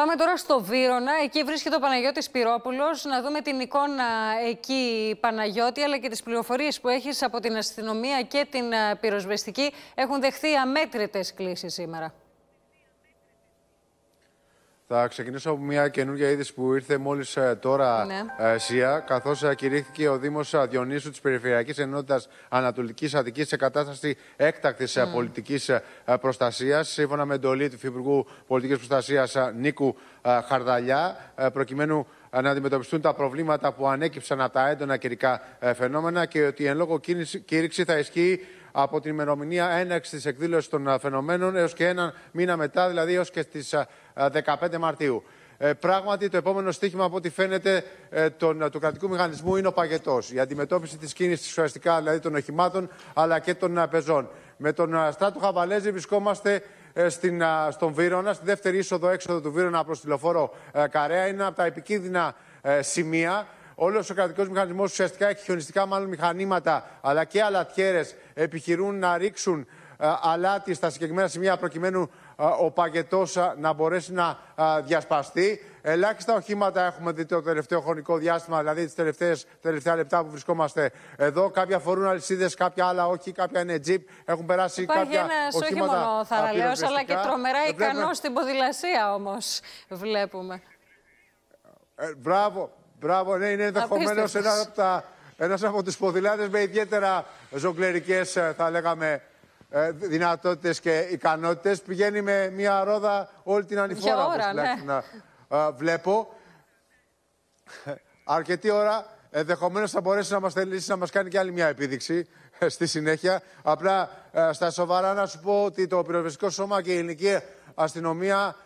Πάμε τώρα στο Βύρονα. Εκεί βρίσκεται ο Παναγιώτης Πυρόπουλος. Να δούμε την εικόνα εκεί, Παναγιώτη, αλλά και τις πληροφορίες που έχεις από την αστυνομία και την ε, πυροσβεστική. Έχουν δεχθεί αμέτρητες κλήσεις σήμερα. Θα ξεκινήσω από μια καινούργια είδηση που ήρθε μόλις ε, τώρα, ναι. Ε, Σία, καθώς ε, κηρύχθηκε ο Δήμος Διονύσου της Περιφερειακής Ενότητας Ανατολικής Αττικής σε κατάσταση έκτακτης mm. Ναι. πολιτικής προστασίας, σύμφωνα με εντολή του Υφυπουργού Πολιτικής Προστασίας Νίκου Χαρδαλιά, προκειμένου να αντιμετωπιστούν τα προβλήματα που ανέκυψαν από τα έντονα καιρικά φαινόμενα και ότι εν λόγω κήρυξη θα ισχύει από την ημερομηνία έναρξης της εκδήλωσης των ε, φαινομένων έως και έναν μήνα μετά, δηλαδή έως και στις 15 ε, ε, Μαρτίου. πράγματι, το επόμενο στίχημα από ό,τι φαίνεται ε, τον, του κρατικού μηχανισμού είναι ο παγετός. Η αντιμετώπιση της κίνησης ουσιαστικά δηλαδή των οχημάτων αλλά και των πεζών. Με τον α, Στράτο Χαβαλέζη βρισκόμαστε ε, στην, α, στον Βύρονα, στη δεύτερη είσοδο-έξοδο του Βύρονα προς τη λεωφόρο Καρέα. Είναι από τα επικίνδυνα σημεία. Όλος ο κρατικός μηχανισμός ουσιαστικά έχει χιονιστικά μάλλον μηχανήματα, αλλά και αλατιέρες επιχειρούν να ρίξουν ε, αλάτι στα συγκεκριμένα σημεία προκειμένου ε, ο παγετός ε, να μπορέσει να διασπαστεί. Ελάχιστα οχήματα έχουμε δει το τελευταίο χρονικό διάστημα, δηλαδή τις τελευταία λεπτά που βρισκόμαστε εδώ. Κάποια φορούν αλυσίδες, κάποια άλλα όχι, κάποια είναι τζιπ. Έχουν περάσει Υπάρχει κάποια Υπάρχει ένας Όχι μόνο θαραλέο, αλλά και τρομερά ικανός στην ποδηλασία όμως. Βλέπουμε. Ε, μπράβο, Μπράβο, ναι, είναι ενδεχομένως ένα από τα ένας από τους ποδηλάτες με ιδιαίτερα ζωγκλερικέ, ε, θα λέγαμε, ε, δυνατότητες και ικανότητες. Πηγαίνει με μια ρόδα όλη την ανηφόρα, όπω όπως ναι. Ε, βλέπω. Αρκετή ώρα, ενδεχομένως θα μπορέσει να μας θελήσει να μας κάνει και άλλη μια επίδειξη στη συνέχεια. Απλά στα σοβαρά να σου πω ότι το Πυροβεστικό σώμα και η ελληνική αστυνομία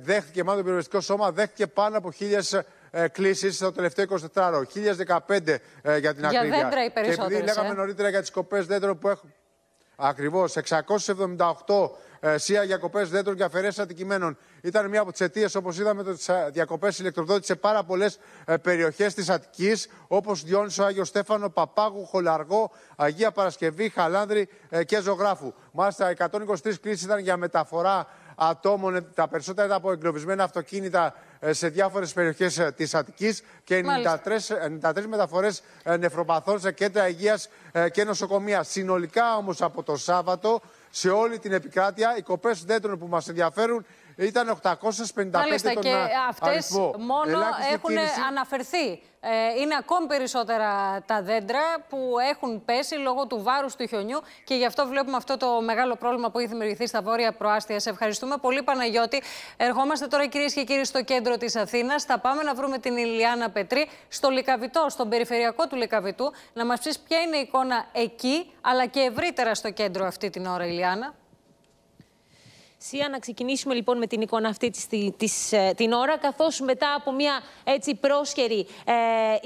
δέχτηκε, μάλλον το πυροσβεστικό σώμα δέχτηκε πάνω από χίλιες ε, κλήσει στο τελευταίο 24ωρο. 1015 ε, για την ακρίβεια. Για δέντρα οι Και επειδή ε. λέγαμε νωρίτερα για τις κοπές δέντρων που έχουν. Ακριβώς. 678 ε, σία διακοπέ δέντρων και αφαιρέσεις αντικειμένων. Ήταν μία από τις αιτίες, όπως είδαμε, τι διακοπέ ηλεκτροδότησε σε πάρα πολλές ε, περιοχές της Αττικής, όπως Διόνυσο, Άγιος Στέφανο, Παπάγου, Χολαργό, Αγία Παρασκευή, Χαλάνδρη ε, και Ζωγράφου. Μάλιστα, 123 κλήσει ήταν για μεταφορά ατόμων. Τα περισσότερα ήταν από εγκλωβισμένα αυτοκίνητα ε, σε διάφορες περιοχές ε, της Αττικής και 93, 93 μεταφορέ νευροπαθών σε κέντρα υγείας ε, και νοσοκομεία. Συνολικά όμως από το Σάββατο σε όλη την επικράτεια, οι κοπές δέντρων που μας ενδιαφέρουν ήταν 855 Μάλιστα, τον και αυτές μόνο έχουν αναφερθεί ε, είναι ακόμη περισσότερα τα δέντρα που έχουν πέσει λόγω του βάρους του χιονιού και γι' αυτό βλέπουμε αυτό το μεγάλο πρόβλημα που έχει δημιουργηθεί στα βόρεια προάστια. Σε ευχαριστούμε πολύ, Παναγιώτη. Ερχόμαστε τώρα, κυρίες και κύριοι, στο κέντρο της Αθήνας. Θα πάμε να βρούμε την Ηλιάνα Πετρή στο Λικαβιτό, στον περιφερειακό του Λικαβιτού, να μας πεις ποια είναι η εικόνα εκεί, αλλά και ευρύτερα στο κέντρο αυτή την ώρα, Ηλιάνα. Να ξεκινήσουμε λοιπόν με την εικόνα αυτή της, της, ε, την ώρα, καθώς μετά από μια έτσι πρόσχερη ε,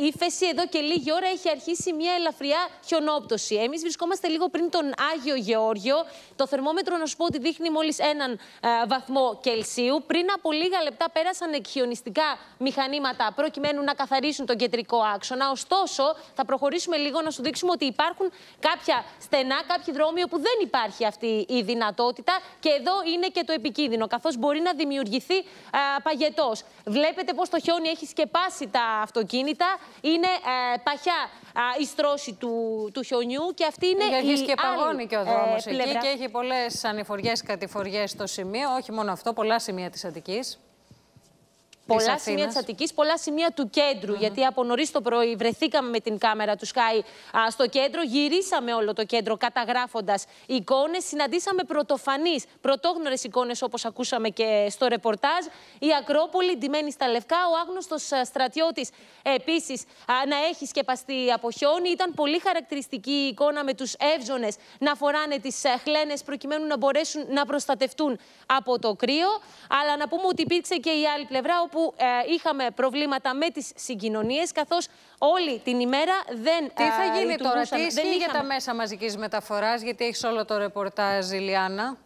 ύφεση, εδώ και λίγη ώρα έχει αρχίσει μια ελαφριά χιονόπτωση. Εμείς βρισκόμαστε λίγο πριν τον Άγιο Γεώργιο. Το θερμόμετρο, να σου πω ότι δείχνει μόλις έναν ε, βαθμό Κελσίου. Πριν από λίγα λεπτά πέρασαν εκχιονιστικά μηχανήματα προκειμένου να καθαρίσουν τον κεντρικό άξονα. Ωστόσο, θα προχωρήσουμε λίγο να σου δείξουμε ότι υπάρχουν κάποια στενά, κάποιοι δρόμοι όπου δεν υπάρχει αυτή η δυνατότητα. Και εδώ είναι και το επικίνδυνο, καθώς μπορεί να δημιουργηθεί α, παγετός. Βλέπετε πώς το χιόνι έχει σκεπάσει τα αυτοκίνητα. Είναι ε, παχιά α, η στρώση του, του χιονιού και αυτή είναι έχει η Έχει και και ο δρόμος ε, εκεί και έχει πολλές ανηφοριές, κατηφοριές στο σημείο. Όχι μόνο αυτό, πολλά σημεία της Αττικής πολλά σημεία της Αττικής, πολλά σημεία του κέντρου. Γιατί από νωρίς το πρωί βρεθήκαμε με την κάμερα του Sky στο κέντρο, γυρίσαμε όλο το κέντρο καταγράφοντας εικόνες. Συναντήσαμε πρωτοφανείς, πρωτόγνωρες εικόνες όπως ακούσαμε και στο ρεπορτάζ. Η Ακρόπολη ντυμένη στα λευκά, ο άγνωστος στρατιώτης επίσης να έχει σκεπαστεί από χιόνι. Ήταν πολύ χαρακτηριστική η εικόνα με τους εύζωνες να φοράνε τις ε, χλένες προκειμένου να μπορέσουν να προστατευτούν από το κρύο. Αλλά να πούμε ότι υπήρξε και η άλλη πλευρά όπου ε, είχαμε προβλήματα με τις συγκοινωνίες, καθώς όλη την ημέρα δεν. Τι θα ε, γίνει τώρα, τι για τα μέσα μαζικής μεταφοράς, γιατί έχεις όλο το ρεπορτάζ, Ιλιάνα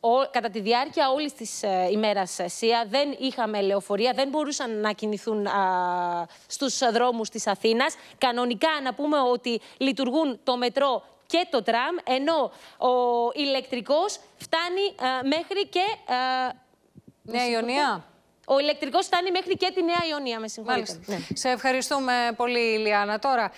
Ο, κατά τη διάρκεια όλης της ε, ημέρας ε, ΣΥΑ δεν είχαμε λεωφορεία, δεν μπορούσαν να κινηθούν στους δρόμους της Αθήνας Κανονικά να πούμε ότι λειτουργούν το μετρό και το τραμ, ενώ ο ηλεκτρικός φτάνει μέχρι και... Α, Ιωνία. Ο ηλεκτρικός φτάνει μέχρι και τη Νέα Ιωνία, με συγχωρείτε. Ναι. Σε ευχαριστούμε πολύ, Ιλιάνα. Τώρα,